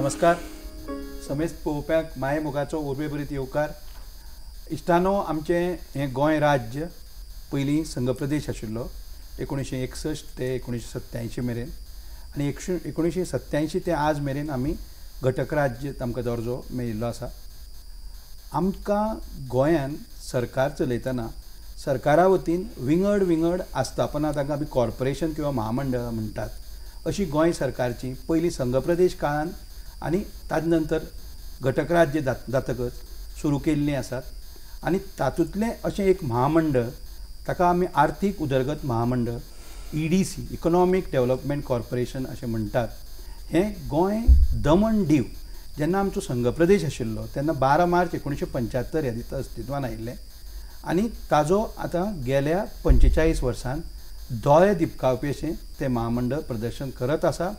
नमस्कार समेज पळोवप्याक माये मोगाचो उर्बे बरीत येवकार इश्टानो आमचें हें गोंय राज्य पयलीं संघ प्रदेश आशिल्लो एकोणीशें एकसश्ट ते एकोणीशें सत्त्यांयशीं मेरेन आनी एकशे एकोणीशें ते आज मेरेन आमी घटक राज्य आमकां दर्जो मेळिल्लो आसा आमकां गोंयान सरकार चलयतना सरकारा वतीन विंगड विंगड आस्थापनां तांकां आमी कॉर्पोरेशन किंवां महामंडळां म्हणटात अशी गोंय सरकारची पयलीं संघ प्रदेश काळान आणि ताजे नंतर दात जातकच सुरू केल्लें आसात आनी तातूंतलें अशें एक महामंडळ ताका आमी आर्थीक उदरगत महामंडळ E D C Economic Development Corporation अशें म्हणटात हें गोंय दमण दीव जेन्ना आमचो संघ प्रदेश आशिल्लो तेन्ना बारा मार्च एकोणीशे पंच्यात्तर ह्या दिसा अस्तित्वान आयिल्लें आनी ताजो आतां गेल्या पंचेचाळीस वर्सान दोळे दिपकावपी अशें तें महामंडळ प्रदर्शन करत आसा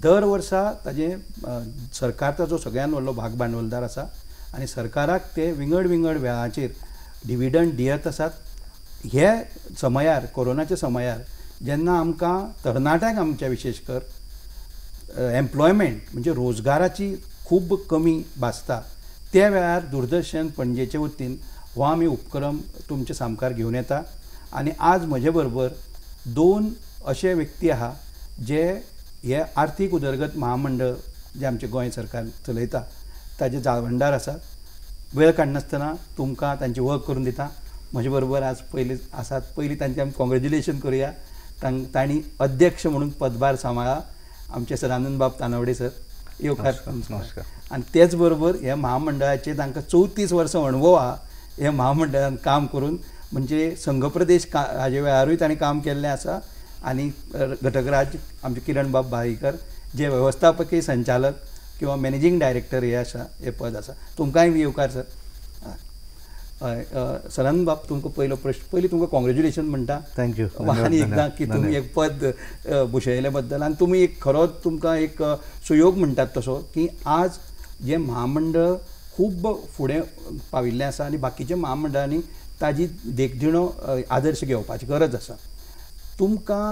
दर वर्सा ताजे सरकार ताजो सगळ्यांत व्हडलो भाग भांडवलदार आसा आनी सरकाराक ते विंगड विंगड वेळाचेर डिविडंड दियत आसात हे समयार कोरोनाच्या समयार जेन्ना आमकां तरणाट्यांक आमच्या विशेश कर एम्प्लॉयमेंट म्हणजे रोजगाराची खूब कमी भासता त्या वेळार दूरदर्शन पणजेचे वतीन हो आमी उपक्रम तुमचे सामकार घेवन येता आनी आज म्हजे बरोबर दोन अशे व्यक्ती आहा जे हे आर्थीक उदरगत महामंडळ जे आमचे गोंय सरकार चलयता ताजे जाळवंडार असा वेळ काडनासतना तुमकां तांचें वर्क करून दिता म्हजे बरोबर आज पहिले आसात पयलीं तांचे आमी कॉंग्रेच्युलेशन करुया तांणी अध्यक्ष म्हणून पदभार सांबाळा आमचे सदानंद बाब तानवडे सर येवकार नमस्कार आनी तेच बरोबर ह्या महामंडळाचे तांकां चवतीस वर्सां अणभव आहा हे महामंडळान काम करून म्हणजे संघ प्रदेश का हाजे वेळारूय ताणें काम केल्लें आसा आणि घटकराज आमचे किरण बाब भाईकर जे व्यवस्थापकीय संचालक किंवा मॅनेजिंग डायरेक्टर हे असा हे पद असा तुमकांय बी येवकार सर हय सनंद बाब तुमकां पयलो प्रश्न पयलीं तुमकां कॉंग्रेच्युलेशन म्हणटा थँक्यू आनी एकदां की तुमी एक पद भुशयले बद्दल आनी तुमी एक खरोच तुमकां एक सुयोग म्हणटात तसो की आज जे महामंडळ खूब फुडें पाविल्लें आसा आनी बाकीच्या महामंडळांनी ताजी देखदिणो आदर्श घेवपाची गरज आसा तुमकां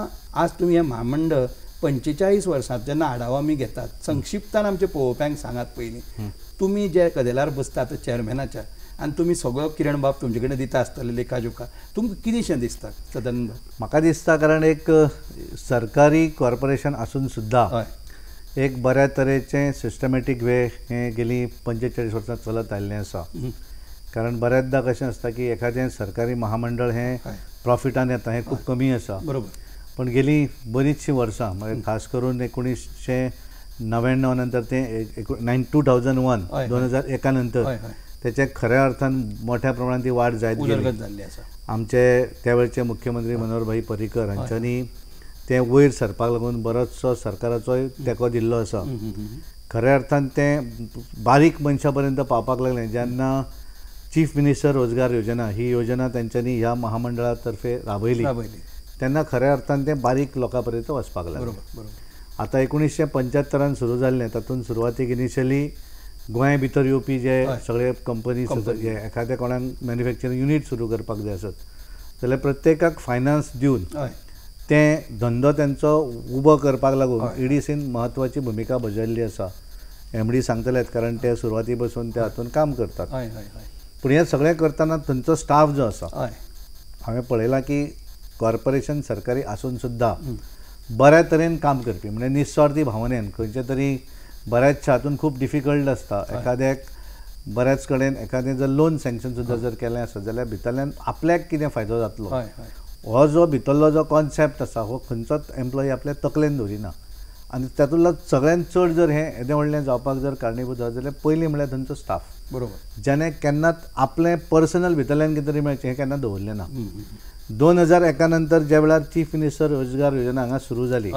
आज तुमी हें महामंडळ पंचेचाळीस वर्सात जेन्ना आढावा आमी घेतात संक्षिप्तान आमच्या पळोवप्यांक सांगात पयलीं तुमी जे कदेलार बसतात चेअरमॅनाच्या आनी तुमी सगळो किरण बाब तुमचे कडेन दिता आसतले लेखा जोखा तुमकां कितेंशें दिसता सदन म्हाका दिसता कारण एक सरकारी कॉर्पोरेशन आसून सुद्दां एक बऱ्या तरेचे सिस्टमॅटीक वे हें गेलीं पंचेचाळीस वर्सां चलत आयिल्लें आसा कारण बऱ्याचदा कशें आसता की एखादें सरकारी महामंडळ हें प्रॉफिटान येता हें खूब कमी आसा बरोबर पण गेलीं बरीचशीं वर्सां म्हणजे खास करून एकोणीसशे णव्याण्णव नंतर ते नायन टू थावजंड वन दोन हजार एका नंतर त्याच्या खऱ्या अर्थान मोठ्या प्रमाणात ती वाढ जायत गेली आमचे त्यावेळचे मुख्यमंत्री मनोहरभाई पर्रीकर हांच्यांनी ते वयर सरपाक लागून बरोचसो सरकाराचोय तेको दिल्लो आसा खऱ्या अर्थान ते बारीक मनशा पर्यंत पावपाक लागलें जेन्ना चीफ मिनिस्टर रोजगार योजना ही योजना त्यांच्यानी ह्या महामंडळातर्फे राबवली त्यांना खऱ्या अर्थान ते बारीक लोकांपर्यंत वचपाक लागलं आता एकोणीसशे पंच्याहत्तरान सुरू झाले तातून सुरुवातीक इनिशियली गोंया भितर येवपी जे सगळे कंपनी एखाद्या कोणाक मॅन्युफॅक्चरिंग युनिट सुरू करपाक जाय आसत जाल्यार प्रत्येकाक फायनान्स दिवन ते धंदो त्यांचो उबो करपाक लागून ईडीसीन महत्वाची भुमिका बजायल्ली आसा एम डी सांगतलेत कारण ते सुरवाती बसून त्या हातून काम करतात पण हें सगळें करतना थंयचो स्टाफ जो असा हय हांवें पळयलां की कॉर्पोरेशन सरकारी आसून सुद्धा बऱ्या तरेन काम करपी म्हणजे निस्वार्थी भावनेन खंयचे तरी बऱ्याचशा हातून खूप डिफिकल्ट असता एखाद्याक बऱ्याच कडेन एखादें जर लोन सँक्शन सुद्दां जर केलें आसा जाल्यार भितरल्यान आपल्याक कितें फायदो जातलो हो जो भितरलो जो कॉन्सेप्ट आसा हो खंयचोच एम्प्लॉई आपल्या तकलेन दवरिना आनी तातूंतलो सगळ्यांत चड जर हें येदें व्हडलें जावपाक जर कारणीभूत जाता जाल्यार पयलीं म्हळ्यार थंयचो स्टाफ बरोबर ज्याने केन्नाच आपले पर्सनल भितरल्यान कितें तरी मेळचें हें केन्ना दवरलें ना दोन हजार एका नंतर ज्या वेळार चीफ मिनिस्टर रोजगार योजना हांगा सुरू जाली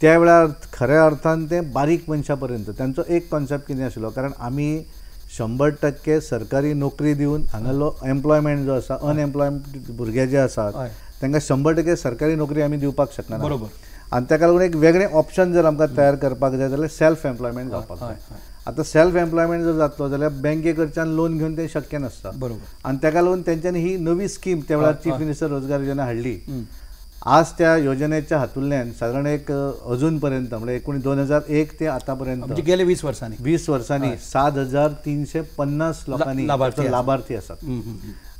त्या वेळार खऱ्या अर्थान ते बारीक मनशा पर्यंत एक कॉन्सेप्ट कितें आशिल्लो कारण आमी शंबर टक्के सरकारी नोकरी दिवन हांगालो एम्प्लॉयमेंट जो आसा अनएम्प्लॉयमेंट भुरगे जे आसात तांकां शंबर टक्के सरकारी नोकरी आमी दिवपाक शकना बरोबर आनी ताका लागून एक वेगळें ऑप्शन जर आमकां तयार करपाक जाय जाल्यार सेल्फ एम्प्लॉयमेंट जावपाक जाय आता सेल्फ एम्प्लॉयमेंट जर जातो जाल्यार बँके लोन घेऊन ते शक्य नसतं बरोबर आणि त्याका लागून त्यांच्यानी ही नवी स्कीम त्या वेळार चीफ मिनिस्टर रोजगार योजना हाडली आज त्या योजनेच्या हातूंतल्यान साधारण एक अजून पर्यंत म्हणजे एकूण दोन हजार एक ते आतापर्यंत पर्यंत म्हणजे गेले वीस वर्सांनी वीस वर्सांनी सात हजार तीनशे पन्नास लोकांनी लाभार्थी आसात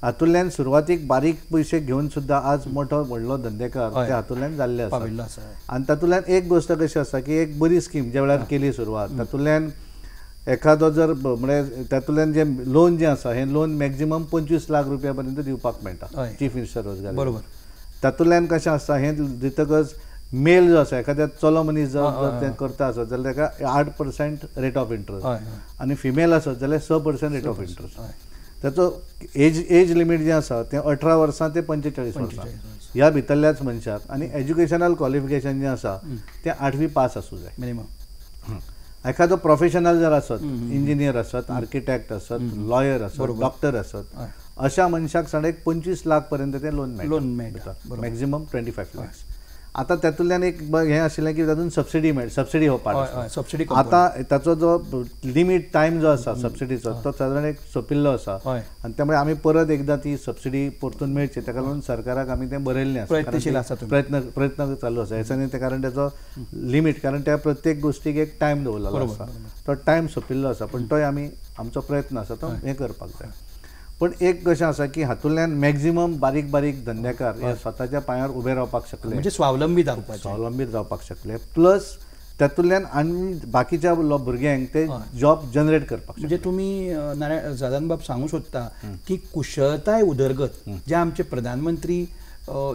हातूंतल्यान सुरवातीक बारीक पैसे घेवन सुद्दां आज मोठो व्हडलो धंदेकार त्या हातूंतल्यान जाल्ले आसा आनी तातूंतल्यान एक गोष्ट कशी आसा की एक बरी स्कीम ज्या वेळार केली सुरवात तातूंतल्यान एखादो जर म्हणजे त्यातल्यान जे लोन जे आसा हे लोन मॅक्झिमम पंचवीस लाख रुपया पर्यंत दिवपाक मेळटा चीफ मिनिस्टर रोजगार बरोबर तातूंतल्यान कशें आसता हें दितकच मेल जो आसा एखाद्या चलो मनीस जर तें करता आसत जाल्यार ताका आठ पर्सेंट रेट ऑफ इंट्रस्ट आनी फिमेल आसत जाल्यार स पर्सेंट रेट ऑफ इंट्रस्ट ताचो एज एज लिमीट जें आसा तें अठरा वर्सां ते पंचेचाळीस वर्सां ह्या भितरल्याच मनशाक आनी एज्युकेशनल क्वॉलिफिकेशन जें आसा तें आठवी पास आसूं जाय मिनिमम एखादं प्रोफेशनल जर असत इंजिनियर असत आर्किटेक्ट असत लॉयर असत डॉक्टर असत अशा मनशाक साडे पंचवीस लाख पर्यंत ते लोन लोन मेळटा मॅक्झिमम ट्वेंटी फायव्ह लॅक्स आता तातूंतल्यान एक हे आशिल्लें की तातूंत सबसिडी मेळ सबसिडी होवपाक सबसिडी आता ताचो जो लिमीट टायम जो आसा सबसिडीचो तो सादारण एक सोंपिल्लो आसा आनी त्यामुळे आमी परत एकदां ती सबसिडी परतून मेळची ताका लागून सरकाराक आमी तें बरयल्लें आसा प्रयत्नशील प्रयत्न प्रयत्न चालू आसा हेचो ते कारण त्याचा लिमीट कारण त्या प्रत्येक गोष्टीक एक टायम दवरलेलो आसा तो टायम सोंपिल्लो आसा पूण तोय आमी आमचो प्रयत्न आसा तो हें करपाक जाय पण एक कशें आसा की हातूंतल्यान मॅक्झिमम बारीक बारीक धंदेकार हे स्वताच्या पांयार उबे रावपाक शकले म्हणजे स्वावलंबी जावपाक स्वावलंबीत जावपाक शकले प्लस तातूंतल्यान आनी बाकीच्या भुरग्यांक ते जॉब जनरेट करपाक म्हणजे तुमी नारायण बाब सांगू सोदता की कुशळताय उदरगत जे आमचे प्रधानमंत्री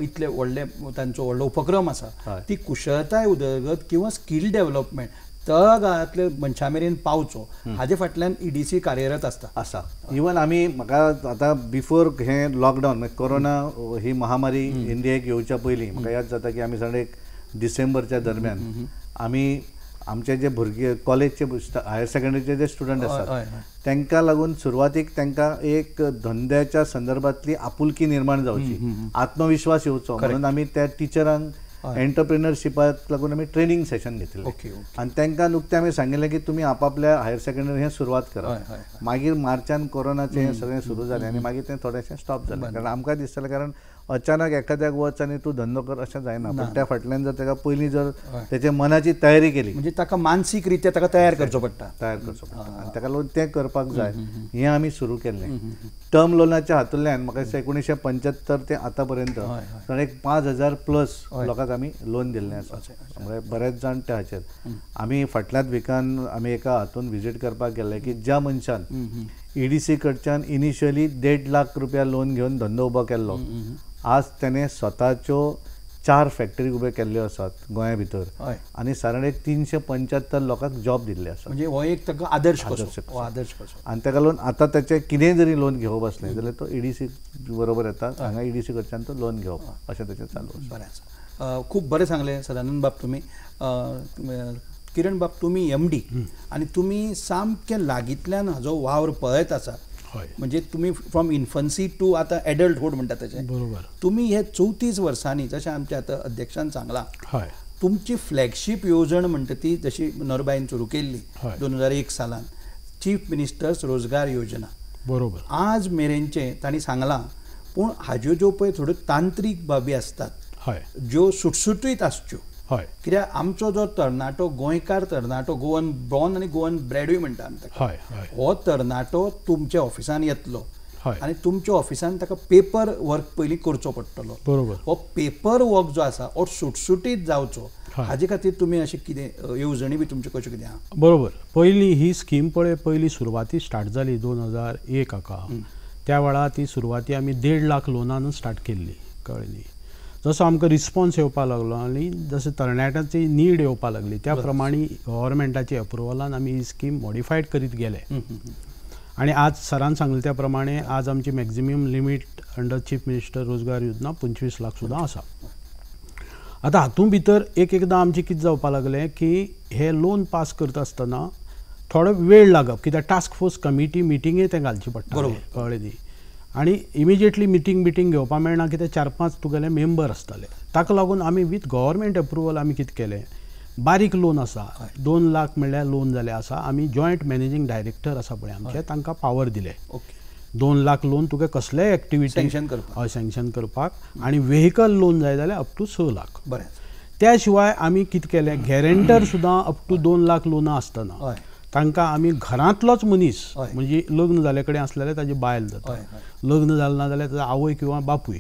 इतले व्हडले तांचो व्हडलो उपक्रम आसा ती कुशळताय उदरगत किंवा स्कील डेव्हलपमेंट तळागाळांतले मनशा मेरेन पावचो हाजे फाटल्यान ईडीसी कार्यरत आसता आसा इवन आमी म्हाका आतां बिफोर हें लॉकडावन कोरोना ही महामारी इंडियेक येवच्या पयलीं म्हाका याद जाता की आमी सगळे डिसेंबरच्या दरम्यान आमी आमचे जे भुरगे कॉलेजचे हायर सेकंडरीचे जे स्टुडंट आसात तांकां लागून सुरवातीक तांकां एक धंद्याच्या संदर्भातली आपुलकी निर्माण जावची आत्मविश्वास येवचो म्हणून आमी त्या टिचरांक एंटरप्रिनरशिपाक लागून आमी ट्रेनिंग सेशन घेतिल्लें आणि आनी तांकां आम्ही आमी की तुम्ही आपापल्या हायर सेकंडरी हे सुरुवात करा मागीर मार्चान कोरोनाचे हें सगळें सुरू झाले आणि मागीर तें थोडेंशें स्टॉप झाले कारण आमकां दिसतालें कारण अचानक एखाद्या वच आनी तूं धंदो कर अशें जायना पण त्या फाटल्यान जर ताका पहिली जर त्याच्या मनाची तयारी केली म्हणजे ताका मानसीक रित्या ताका तयार करचो पडटा तयार करचो पडटा आनी ताका लागून तें करपाक जाय हे आम्ही सुरू केल्लें टर्म लोनाच्या हातूंतल्यान म्हाका दिसता पंच्यात्तर ते आतां पर्यंत एक पांच हजार प्लस लोकांक आम्ही लोन दिल्लें आसा बरेच जाण त्या हाचेर आमी फाटल्याच विकान आमी एका हातून विजीट करपाक गेले की ज्या मनशान ईडीसी e कडच्यान इनिशियली देड लाख रुपया लोन घेवन धंदो उबो केल्लो आज त्याने स्वताच्यो चार फॅक्टरी उभे केल्ल्यो आसात गोंया भितर आणि आनी एक तीनशे पंच्याहत्तर लोकांक जॉब दिल्ले आसा म्हणजे हो एक ताका आदर्श आदर्श हो, आदर्श आनी ताका लागून आतां ताचें कितेंय जरी लोन घेवप आसलें जाल्यार तो ईडीसी e बरोबर येता हांगा ईडीसी कडच्यान तो लोन घेवप अशें ताचें चालू बरें आसा खूब बरें सांगलें सदानंद बाब तुमी किरण बाब तुमी एम डी आनी तुमी सामकें लागींतल्यान हाजो वावर पळयत आसात म्हणजे तुम्ही फ्रॉम इन्फन्सी टू आता एडल्टहूड म्हणतात त्याचे बरोबर तुम्ही हे चौतीस वर्षांनी जसे आमच्या आता अध्यक्षान सांगलां तुमची फ्लॅगशीप योजना म्हणटा ती जशी मनोहरबाईन सुरू केली दोन हजार एक सालान चीफ मिनिस्टर्स रोजगार योजना बरोबर आज मेरेनचे तांणी सांगला पूण हाज्यो ज्यो पळय थोड्यो तांत्रीक बाबी असतात हय ज्यो सुटसुटीत आसच्यो हय कित्याक आमचो जो तरणाटो गोंयकार तरणाटो गोवन बॉर्न आनी गोवन ब्रॅडूय म्हणटा आमी ताका हो तरणाटो तुमच्या ऑफिसान येतलो आनी तुमच्या ऑफिसान ताका पेपर वर्क पयलीं करचो पडटलो बरोबर हो पेपर वर्क जो आसा हो सुटसुटीत जावचो हाजे खातीर तुमी अशें कितें येवजणी बी तुमच्यो कश्यो कितें आहा बरोबर पयलीं ही स्कीम पळय पयली सुरवाती स्टार्ट जाली दोन हजार एक हाका त्या वेळार ती सुरवाती आमी देड लाख लोनानूच स्टार्ट केल्ली कळ्ळी जसं आमकां रिस्पॉन्स येवपाक लागलो आनी जसं तरणाट्यांची नीड येवपाक लागली त्या प्रमाणे गव्हर्मेंटाच्या अप्रुवलान आमी ही स्कीम मॉडिफायड करीत गेले आणि आज सरान सांगले त्या प्रमाणे आज आमची maximum limit under Chief Minister Rozgar Yojana पंचवीस लाख सुद्धा असा आता हातूंत भितर एक एकदां आमचे कितें जावपाक लागले की हे लोन पास करता आसतना थोडो वेळ लागप कित्याक टास्क फोर्स कमिटी मिटिंगे ते घालची पडटा कळ्ळें न्ही आणि इमिजिएटली मिटींग बिटींग घेवपा मेळना कितें चार पांच तुगेले मेंबर आसताले ताका लागून आमी वीथ गव्हर्मेंट एप्रुवल आमी कितें केलें बारीक लोन आसा दोन लाख म्हळ्यार लोन जाले आसा आमी जॉयंट मॅनेजींग डायरेक्टर आसा पळय आमचे तांकां पावर दिले ओके दोन लाख लोन तुका कसलेय एक्टिविटी सँक्शन हय सँक्शन करपाक आनी वेहिकल लोन जाय जाल्यार अप टू स लाख बरें त्या शिवाय आमी कितें केलें गॅरेंटर सुद्दां अप टू दोन लाख लोनां आसतना तांकां आमी घरांतलोच मनीस म्हणजे लग्न जाले कडेन आसलेले ताजी बायल जाता लग्न जालें ना जाल्यार ताजो आवय किंवा बापूय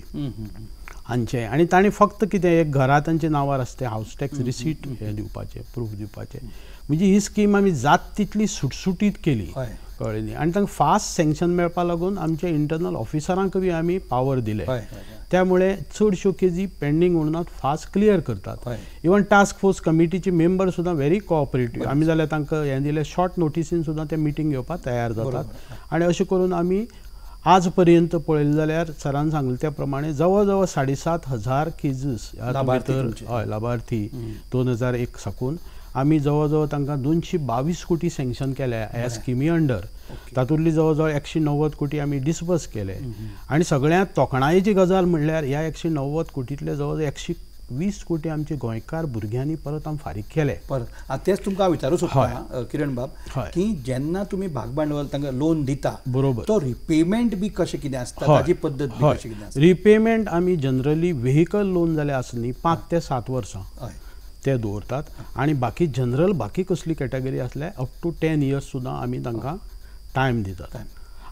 हांचे आनी ताणें फक्त कितें एक घरा तांचे नांवार आसता हावस टॅक्स रिसीट हें दिवपाचें प्रूफ दिवपाचे म्हणजे ही स्कीम आमी जात तितली सुटसुटीत केली कळ्ळें न्ही आनी तांकां फास्ट सँक्शन मेळपाक लागून आमच्या इंटरनल ऑफिसरांक बी आमी पावर दिले त्यामुळे चडश्यो केजी पेंडींग म्हणून फास्ट क्लियर करतात इवन टास्क फोर्स कमिटीचे मेंबर सुद्दां व्हेरी कॉपरेटीव आमी जाल्यार तांकां हें दिलें शॉर्ट नोटिसीन सुद्दां ते मिटींग घेवपाक तयार जातात आनी अशें करून आमी आज पर्यंत पळयलें जाल्यार सरान सांगले त्या प्रमाणे जवळ जवळ साडेसात हजार केजीस हय लाभार्थी दोन हजार एक साकून आमी जवळ जवळ तांकां दोनशे बावीस कोटी सँक्शन केल्या ह्या स्किमी अंडर तातूंतली जवळ जवळ एकशे नव्वद कोटी आम्ही डिस्पर्स केले आणि सगळ्यात तोखणायेची गजाल म्हणल्यार ह्या एकशे नव्वद कोटीतले जवळ एकशे वीस कोटी आमचे गोंयकार भुरग्यांनी परत आम फारीक केले परत तेच तुमकां विचारूं सोदता किरण बाब की जेन्ना तुमी भागभांडवल तांकां लोन दिता बरोबर तो रिपेमेंट बी कशें कितें आसता ताजी पद्दत हय रिपेमेंट आमी जनरली व्हेकल लोन जाल्यार आसली पांच ते सात वर्सां हय ते दवरतात आणि बाकी जनरल बाकी कसली कॅटेगरी असल्या अप टू टेन इयर्स सुद्धा आम्ही तांकां टायम दितात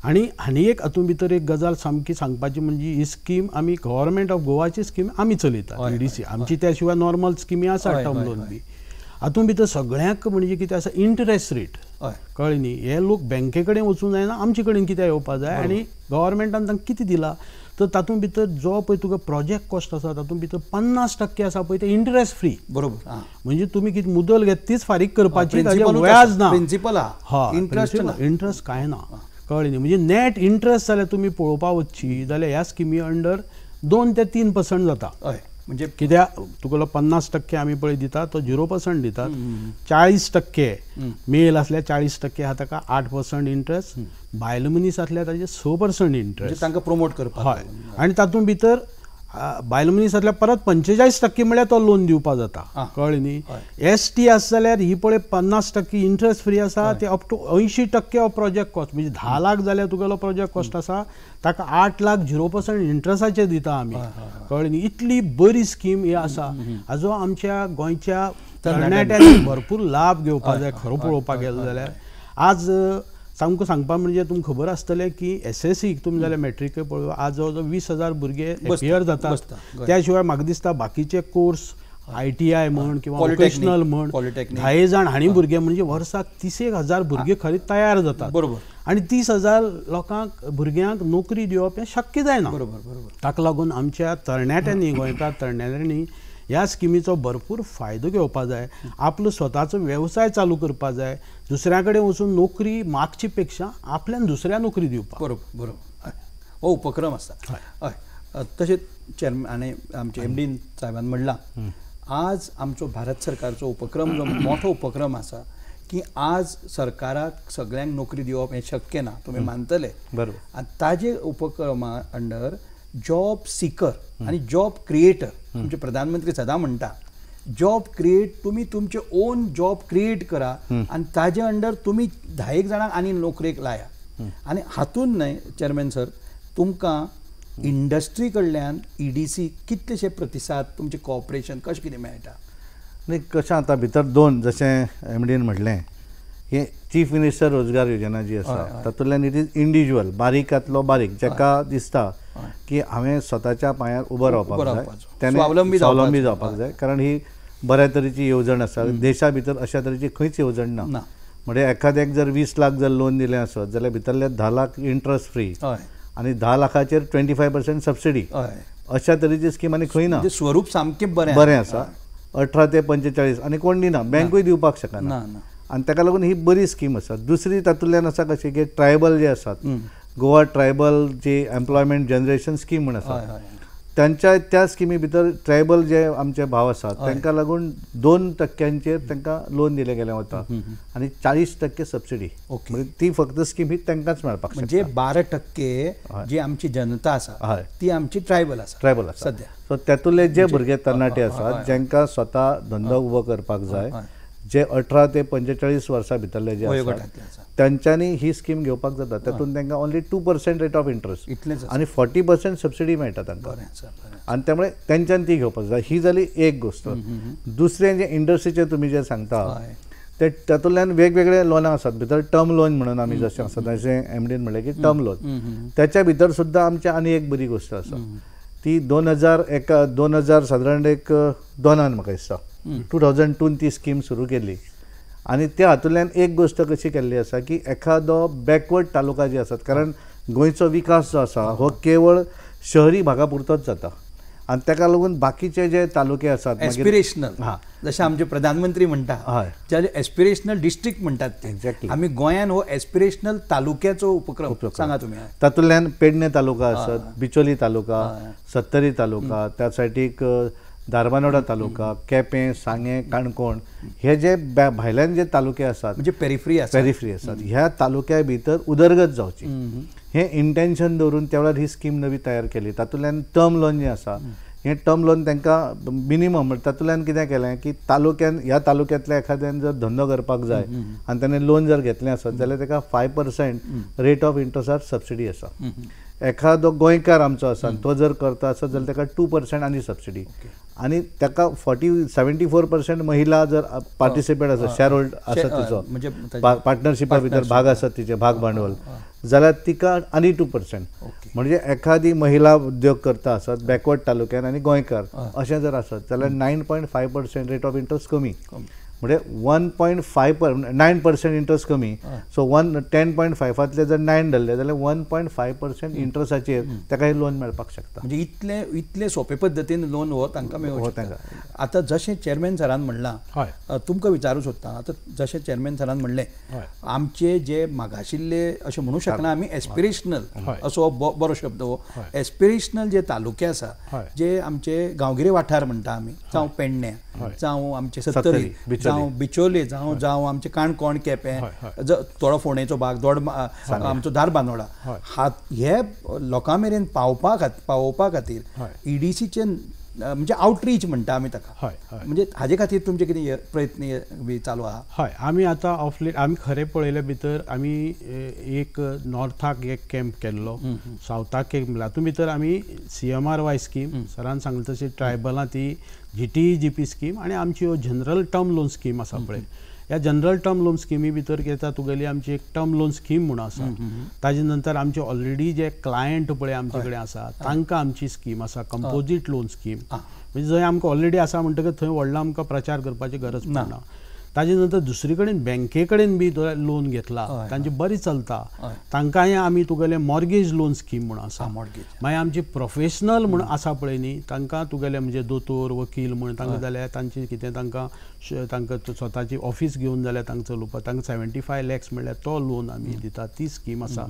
आणि आणि एक हातूंत भितर एक गजाल सामकी सांगपाची म्हणजे ही स्कीम आमी गव्हर्मेंट ऑफ गोवाची स्कीम आमी चलयतात डी सी आमची त्या शिवाय नॉर्मल स्किमी आसा टर्म लोन बी हातूंत भितर सगळ्यांक म्हणजे कितें आसा इंटरेस्ट रेट कळ्ळें न्ही हे लोक बँके कडेन वचूंक जायना आमचे कडेन कितें येवपाक जाय आनी गव्हर्मेंटान तांकां कितें दिलां तर तातूंत भितर जो पळय तुका प्रोजेक्ट कॉस्ट आसा तातूंत भितर पन्नास टक्के आसा पळय ते इंटरेस्ट फ्री बरोबर म्हणजे तुम्ही कितें मुदल घेत तीच फारीक करपाची व्याज ना प्रिंसिपल इंटरेस्ट इंटरेस्ट काय ना कळ्ळें न्ही म्हणजे नेट इंटरेस्ट जाल्यार तुम्ही पळोवपा वचची जाल्यार ह्या स्किमी अंडर दोन ते तीन पर्संट जाता हय म्हणजे किद्या तुगेलो पन्नास टक्के आमी पळय दितात तो झिरो पर्सेंट दितात चाळीस टक्के मेल असल्या चाळीस टक्के हा ताका आठ पर्सेंट इंट्रस्ट बायल मनीस असल्या ताजे स पर्सेंट म्हणजे इंट्रस्ट तांकां प्रोमोट करपाक हय आनी तातूंत भितर बायल मनीस परत पंचेचाळीस टक्के म्हळ्यार तो लोन दिवपा जाता कळ्ळें न्ही एस टी आसा जाल्यार ही पळय पन्नास टक्के इंट्रस्ट फ्री आसा ते अप टू अंयशीं टक्के हो प्रोजेक्ट कॉस्ट म्हणजे धा लाख जाल्यार तुगेलो प्रोजेक्ट कॉस्ट आसा ताका आठ लाख झिरो पर्संट इंट्रस्टाचेर दिता आमी कळ्ळें न्ही इतली बरी स्कीम ही आसा हाजो आमच्या गोंयच्या तरणाट्यांनी भरपूर लाभ घेवपाक जाय खरो पळोवपाक गेलो जाल्यार आज सामको सांगपा म्हणजे तुमकां खबर आसतलें की एस एस सीक तुमी जाल्यार पळय आज जवळ जवळ वीस हजार भुरगे एपियर जातात त्या शिवाय म्हाका दिसता बाकीचे कोर्स आय टी आय म्हण किंवा वोकेशनल म्हण धाये जाण हांणी भुरगे म्हणजे वर्साक तिसेक हजार भुरगे खरे तयार जातात बरोबर आणि तीस हजार लोकांक भुरग्यांक नोकरी दिवप हे शक्य जायना बरोबर बरोबर ताका लागून आमच्या तरणाट्यांनी गोंयकार तरणाट्यांनी ह्या स्किमीचो भरपूर फायदो घेवपा जाय आपलो स्वताचो वेवसाय चालू करपा जाय दुसऱ्या कडेन वचून नोकरी मागची पेक्षा आपल्यान दुसऱ्या नोकरी दिवपाक बरोबर बरोबर हो उपक्रम आसा हय तशेंच चेअरमॅन आनी आमचे एम डी साहेबान म्हणलां आज आमचो भारत सरकारचो उपक्रम जो मोठो उपक्रम आसा की आज सरकाराक सगळ्यांक नोकरी दिवप हें शक्य ना तुमी मानतले बरोबर ताजे उपक्रमा अंडर जॉब सिकर आणि जॉब क्रिएटर तुमचे प्रधानमंत्री सदा म्हणटा जॉब क्रिएट तुम्ही तुमचे ओन जॉब क्रिएट करा आणि ताजे अंडर तुम्ही धा एक जाणांक आणि नोकरेक लाया आणि हातून न्हय चेअरमॅन सर तुमकां इंडस्ट्री कडल्यान ईडीसी e कितलेशे प्रतिसाद तुमचे कॉपरेशन कशें कितें मेळटा कशा कशें आतां भितर दोन जशें एम डीन म्हटलें हे चीफ मिनिस्टर रोजगार योजना जी आसा तातूंतल्यान इट इज इंडिविज्युअल बारीकांतलो बारीक जाका दिसता की हांवें स्वताच्या पांयार उबो रावपाक जाय स्वावलंबी जावपाक जाय कारण ही बऱ्या तरेची येवजण आसा देशा भितर अशा तरेची खंयच येवजण ना म्हणजे एखाद्याक जर वीस लाख जर लोन दिलें आसत जाल्यार भितरले धा लाख इंट्रस्ट फ्री आनी धा लाखाचेर ट्वेंटी फायव पर्सेंट सबसिडी अशा तरेची स्कीम आनी खंय ना म्हणजे स्वरूप सामकें बरें बरें आसा अठरा ते पंचेचाळीस आनी कोण दिना बँकूय दिवपाक शकना आनी ताका लागून ही बरी स्कीम आसा दुसरी तातूंतल्यान आसा कशी की ट्रायबल जे आसात गोवा ट्रायबल जी एम्प्लॉयमेंट जनरेशन स्कीम म्हण आसा त्यांच्या त्या स्किमी भितर ट्रायबल जे आमचे भाव आसात तांकां लागून दोन टक्क्यांचेर तांकां लोन दिले गेले वता आनी चाळीस टक्के सबसिडी ओके म्हणजे ती फक्त स्किमी तांकांच मेळपाक म्हणजे बारा टक्के जी आमची जनता आसा ती आमची ट्रायबल आसा ट्रायबल आसा सध्या सो त्यातुले जे म्हणजे भुरगे तरणाटे आसात जांकां स्वता धंदो उबो करपाक जाय जे अठरा ते पंचेचाळीस वर्षा भितरले जे त्यांच्यांनी ही स्कीम घेवपाक जाता तातूंत तांकां only two percent rate of interest इतलेच आनी फोर्टी पर्सेंट सबसिडी मेळटा तांकां आनी त्यामुळे तेंच्यान ती घेवपाक जाता ही जाली एक गोष्ट दुसरें जे इंडस्ट्रीचे तुमी जे सांगता ते तातूंतल्यान वेगवेगळे लोनां आसात भितर टर्म लोन म्हणून आमी जशें आसा जशें एम डीन म्हणलें की टर्म लोन त्याच्या भितर सुद्दां आमची आनी एक बरी गोष्ट आसा ती दोन हजार एका दोन हजार सादारण एक दोनान म्हाका दिसता टू थावजंड टून ती स्कीम सुरू केली आणि त्या हातूंतल्यान एक गोष्ट कशी केल्ली आसा की एखादो बॅकवर्ड तालुका जे आसात कारण गोंयचो विकास जो आसा हो केवळ शहरी भागा पुरतोच जाता आनी ताका लागून बाकीचे जे तालुके आसात एस्पिरेशनल जशें आमचे प्रधानमंत्री म्हणटा हय जे एस्पिरेशनल डिस्ट्रिक्ट म्हणटात ते एक्झॅक्टली आमी गोंयान हो एस्पिरेशनल तालुक्याचो उपक्रम सांगा तुमी तातूंतल्यान पेडणे तालुका आसत बिचोली तालुका सत्तरी तालुका त्या सायडीक दारबानोडा तालुका केपें सांगे काणकोण हे जे भायल्यान जे तालुके आसात म्हणजे पेरिफ्री असतात पेरिफ्री आसात ह्या तालुक्या भितर उदरगत जावची हे इंटेन्शन दवरून त्या वेळार ही स्कीम नवी तयार केली तातूंतल्यान टर्म लोन जे आसा हे टर्म लोन तांकां मिनिमम तातूंतल्यान कितें केलें की तालुक्यान ह्या तालुक्यांतल्या एखाद्यान जर धंदो करपाक जाय आनी ताणें लोन जर घेतलें आसत जाल्यार ताका फायव पर्सेंट रेट ऑफ इंट्रस्टार सबसिडी आसा एखादो गोंयकार आमचो आसा तो जर करता आसत जाल्यार ताका टू पर्संट आनी सबसिडी आणि ताका फॉर्टी सेव्हन्टी फोर पर्सेंट महिला जर पार्टिसिपेट आसा शेअर होल्ड आसा म्हणजे पार्टनरशिपा भितर भाग असत तिचे भाग हो, हो, भांडवल जाल्यार हो. तिका आणि टू पर्सेंट म्हणजे एखादी महिला उद्योग करता असत बॅकवर्ड तालुक्यात आणि गोंयकार असे जर असत जाल्यार nine point five percent rate of interest कमी म्हणजे one point five per nine percent interest कमी सो वन टेन पॉईंट फायफातले जर नायन धरले जाल्यार वन पॉईंट फायव्ह पर्सेंट इंट्रस्टाचेर ताका लोन मेळपाक शकता म्हणजे इतले इतले सोपे पद्दतीन लोन हो तांकां हो, आता जशें चॅरमॅन सरान म्हणलां तुमकां विचारूं सोदता आता जशें चॅरमॅन सरान म्हणलें आमचे जे मागाशिल्ले अशें म्हणू शकना आमी एस्पिरेशनल असो बरो शब्द हो एस्पिरेशनल जे तालुके आसा जे आमचे गांवगिरे वाठार म्हणटा आमी जावं पेडण्या जावं आमचे सत्तरी जावं बिचोले जावं जावं आमचे काणकोण केपें थोडो फोंडेचो भाग दोड आमचो दारबांदोडा हात हे लोकां मेरेन पावपा खातीर पावोवपा खातीर ईडीसीचे म्हणजे आउटरीच म्हणता आम्ही ताका हय हय म्हणजे हाजे खातीर तुमचे कितें प्रयत्न बी चालू आहा हय आम्ही आता ऑफले आम्ही खरे पळयले भितर आम्ही एक नॉर्थाक एक कॅम्प केल्लो सावथाक एक हातूंत भितर आम्ही C M R Y scheme सरान सांगले तशी ट्रायबलां ती G T G P scheme आनी आमची ह्यो जनरल टर्म लोन स्कीम आसा पळय ह्या जनरल टर्म लोन स्किमी भितर जाता तुगेली आमची एक टर्म लोन स्कीम म्हणून आसा ताजे नंतर आमचे ऑलरेडी जे क्लायंट पळय आमचे कडेन आसा तांकां आमची स्कीम आसा कंपोजीट लोन स्कीम म्हणजे जंय आमकां ऑलरेडी आसा म्हणटकच थंय व्हडलो आमकां प्रचार करपाची गरज पडना ताजे नंतर दुसरे कडेन बी लोन घेतला तांचे बरी चलता तांकांय आमी तुगेले मॉर्गेज लोन स्कीम म्हणून आसा मागीर आमची प्रोफेशनल म्हण आसा पळय न्ही तांकां तुगेले म्हणजे दोतोर वकील म्हण तांकां जाल्यार तांची कितें तांकां तांकां स्वताची ऑफीस घेवन जाल्यार तांकां चलोवपाक तांकां सेवेंटी फाय लॅक्स म्हणल्यार तो लोन आमी दिता ती स्कीम आसा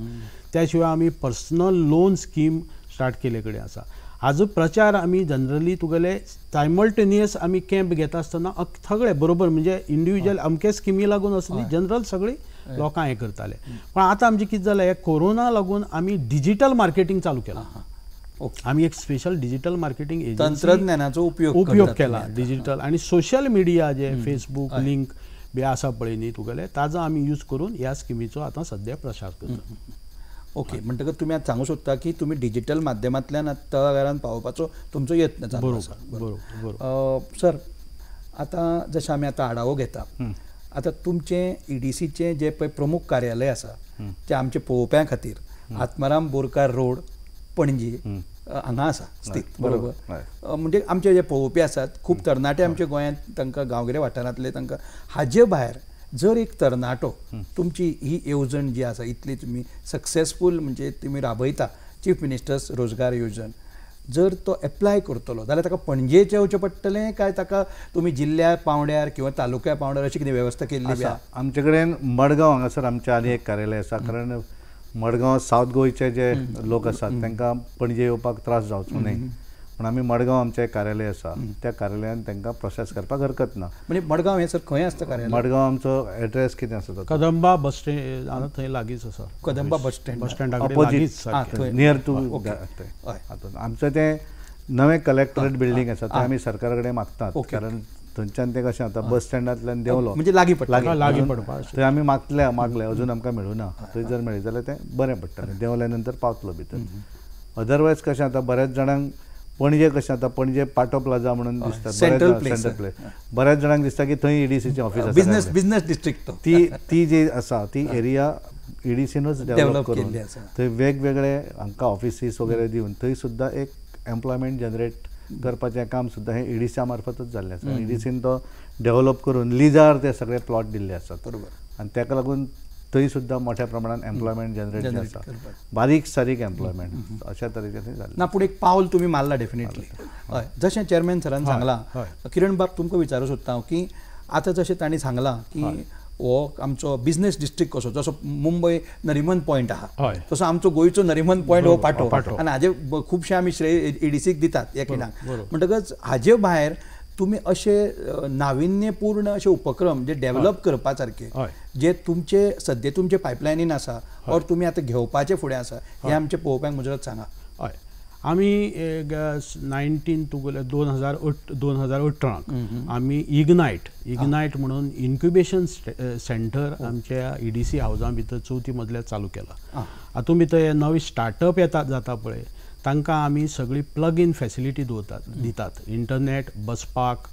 त्या शिवाय आमी पर्सनल लोन स्कीम स्टार्ट केले कडेन आसा हाजो प्रचार आम्ही जनरली तुगेले सायमल्टेनियस आम्ही कॅम्प घेता आसतना सगळे बरोबर म्हणजे इंडिव्हिज्युअल अमके स्किमी लागून असली जनरल सगळी लोकां हें करताले पण आता आमचें कितें जालें हे कोरोना लागून आमी डिजिटल मार्केटिंग चालू केलां आम्ही एक स्पेशल डिजिटल मार्केटिंग तंत्रज्ञानाचा उपयोग उपयोग केला डिजिटल आणि सोशल मिडिया जे फेसबुक लिंक बी आसा पळय न्ही तुगेले ताजो आम्ही यूज करून ह्या स्किमीचो आता सध्या प्रसार करतो ओके म्हणटकच तुम्ही आज सांगू शकता की तुम्ही डिजिटल माध्यमातल्या आतां पावोवपाचो तुमचो यत्न चालू आसा बरोबर सर आतां जशें आमी आतां आढावो घेता आतां तुमचें सीचें e जें पळय प्रमुख कार्यालय आसा तें आमचे पळोवप्यां खातीर आत्माराम बोरकार रोड पणजी हांगा आसा स्थित बरोबर म्हणजे आमचे जे पळोवपी आसात खूब तरणाटे आमच्या गोंयांत तांकां गांवगिऱ्या वाठारांतले तांकां हाजे भायर जर एक तरणाटो तुमची ही येवजण जी आसा इतली तुमी सक्सेसफूल म्हणजे तुमी राबयता चीफ मिनिस्टर्स रोजगार येवजण जर तो एप्लाय करतलो जाल्यार ताका पणजेचें येवचें पडटलें काय ताका तुमी जिल्ल्या पांवड्यार किंवा तालुक्या पांवड्यार अशी कितें व्यवस्था केल्ली आमचे कडेन मडगांव हांगासर आमचें आनी एक कार्यालय आसा कारण मडगांव सावथ गोंयचे जे लोक आसात तांकां पणजे येवपाक त्रास जावचो न्हय पूण आमी मडगांव आमचें कार्यालय असा त्या कार्यालयान तांकां प्रोसेस करपाक हरकत ना म्हणजे मडगाव हे सर खंय आसता कार्यालय मडगाव आमचं एड्रेस कितें आसा कदंबा बस स्टँड हांगा थंय लागींच आसा Kadamba bus stand bus stand opposite near to आमचें तें नवे कलेक्टरेट बिल्डींग आसा तें आमी सरकारा कडेन मागतात कारण थंयच्यान तें कशें आता बस स्टँडांतल्यान हो, देवलो म्हणजे लागी पडटा लागीं पडपा थंय आमी मागले मागले अजून आमकां ना थंय जर मेळ्ळी जाल्यार तें बरें पडटलें देंवल्या नंतर पावतलो भितर अदरवायज कशें आता बऱ्याच जाणांक पणजे कशें आता पणजे पाटो प्लाझा म्हणून दिसता सेंट्रल प्लेस बऱ्याच जणांना दिसता की थंय ईडीसीचे ऑफिस बिझनेस बिझनेस डिस्ट्रिक्ट ती ती जी आसा ती एरिया ईडीसीनूच डेव्हलप करून थंय वेगवेगळे हांकां ऑफिसीस वगैरे दिवन थंय सुद्दां एक एम्प्लॉयमेंट जनरेट करपाचें काम सुद्दां हे ईडीसीच्या e मार्फतच जाल्लें आसा ईडीसीन तो डेव्हलप करून लिजार ते सगळे प्लॉट दिल्ले आसात बरोबर आनी ताका लागून तरी सुद्धा मोठ्या प्रमाणात एम्प्लॉयमेंट जनरेट जाता बारीक सारीक एम्प्लॉयमेंट अशा तरेचे ना पुढे एक पाऊल तुम्ही मारला डेफिनेटली जसे जशें चॅरमॅन सरान सांगलां किरण बाब तुमकां विचारू सोदता हांव की आता जशें तांणी सांगला की हो आमचो बिझनेस डिस्ट्रिक्ट कसो जसो मुंबय नरिमन पॉयंट आहा तसो आमचो गोंयचो नरिमन पॉईंट हो पाठो आणि हाजे खुबशे आम्ही श्रेय एडीसीक दितात या किणांक म्हणटकच हाजे भायर तुम्ही असे नाविन्यपूर्ण असे उपक्रम जे डेव्हलप करपा जे तुमचे सध्या तुमचे पायपलायनीन आसा और तुम्ही आता घेवपाचे फुडें आसा हे आमचे पळोवप्यांक मुजरत सांगा हय आमी नायन्टीन तुगेले दोन हजार दोन हजार अठरांक आमी इग्नायट इग्नायट म्हणून इन्क्युबेशन सेंटर हो. आमच्या ईडीसी e हाऊसां भितर चवथी मधल्या चालू केला हातूंत भितर हे नवे स्टार्टअप येतात जाता पळय तांकां आमी सगळी प्लग इन फॅसिलिटी दवरतात दितात इंटरनेट बसपाक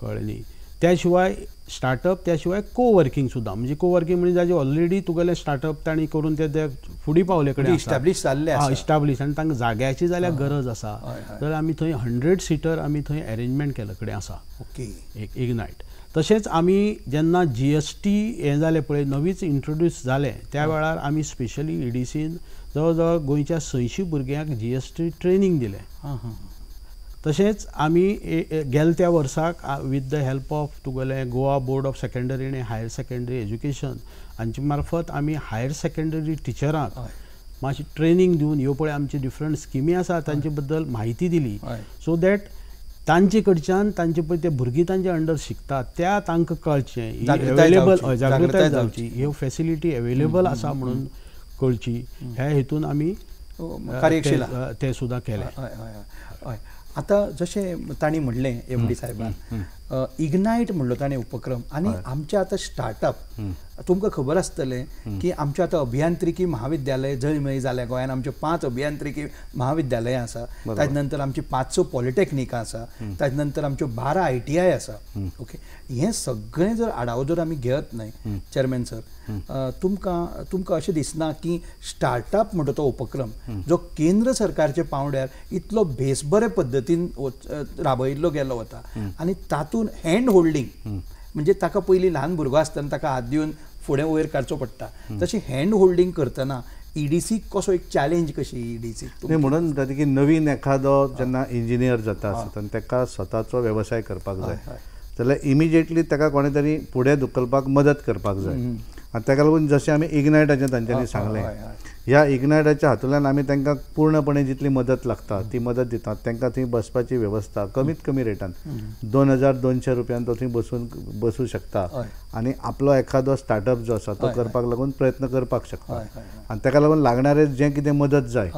कळ्ळें न्ही त्या शिवाय स्टार्टअप त्या शिवाय को वर्किंग सुद्दां म्हणजे को वर्किंग म्हणजे जाचे ऑलरेडी तुगेले स्टार्टअप तांणी करून ते फुडी फुडें पावले कडेन इस्टाब्लीश जाल्ले म्हणजे आसा इस्टाब्लीश आनी तांकां जाग्याची जाल्यार गरज आसा तर आमी थंय हंड्रेड सिटर आमी थंय अरेंजमेंट केले कडेन आसा ओके एक एक नायट तसेच आम्ही ज्यांना जी एस टी हे जालें पळय नवीच इंट्रोड्यूस झाले त्या वेळार आमी स्पेशली ईडीसीन डी सीन जवळ जवळ गोंयच्या सयशीं भुरग्यांक जी एस टी ट्रेनींग दिलें तशेंच आमी गेले त्या वर्साक विथ द हेल्प ऑफ तुगेले गोवा बोर्ड ऑफ सेकेंडरी आनी हायर सेकेंडरी एज्युकेशन हांचे मार्फत आमी हायर सेकेंडरी टिचरांक मातशी ट्रेनींग दिवन ह्यो पळय आमच्यो डिफरंट स्किमी आसा तांचे बद्दल म्हायती दिली सो दॅट तांचे कडच्यान तांचे पळय ते भुरगीं तांचे अंडर शिकतात त्या तांकां कळचें अवेलेबल जागृताय जावची ह्यो फेसिलिटी अवेलेबल आसा म्हणून कळची ह्या हेतून आमी हो, ते तें सुद्दां केले हय हय हय आतां जशें तांणी म्हणलें एम डी सायबान इग्नायट म्हणलो ताणें उपक्रम आनी आमचे आतां स्टार्टअप तुमकां खबर आसतलें की आमचें आतां अभियांत्रिकी महाविद्यालय जळमळी जालें गोंयांत आमचे पांच अभियांत्रिकी महाविद्यालयां आसा ताजे नंतर आमची पांच स पॉलिटेक्निकां आसा ताजे नंतर आमच्यो बारा आय टी आय आसा ओके हें सगळें जर आडाव जर आमी घेत न्हय चॅरमॅन सर तुमकां तुमकां अशें दिसना की स्टार्टअप म्हणटा तो उपक्रम जो केंद्र सरकारच्या पांवड्यार इतलो भेस बरे पद्दतीन राबयिल्लो गेलो वता आनी तातूंत तातूंत हँड होल्डिंग म्हणजे ताका पयलीं ल्हान भुरगो आसतना ताका हात दिवन फुडें वयर काडचो पडटा तशी हँड होल्डिंग करतना ईडीसी कसो एक चॅलेंज कशी e तुमी म्हणून म्हणटा की नवीन एखादो जेन्ना इंजिनियर जाता आसता ताका स्वताचो वेवसाय करपाक जाय जाल्यार इमिजिएटली ताका कोणे तरी फुडें धुकलपाक मदत करपाक जाय आनी ताका लागून जशें आमी इग्नायटाचें तांच्यांनी सांगलें ह्या इग्नायटाच्या हातूंतल्यान आमी तांकां पूर्णपणे जितली मदत लागता ती मदत दितात तांकां थंय बसपाची वेवस्था कमीत कमी रेटान दोन हजार दोनशे रुपयान तो थंय बसून बसूंक शकता आनी आपलो एखादो स्टार्टअप जो आसा तो करपाक लागून प्रयत्न करपाक शकता आनी ताका लागून लागणारे जें कितें मदत जाय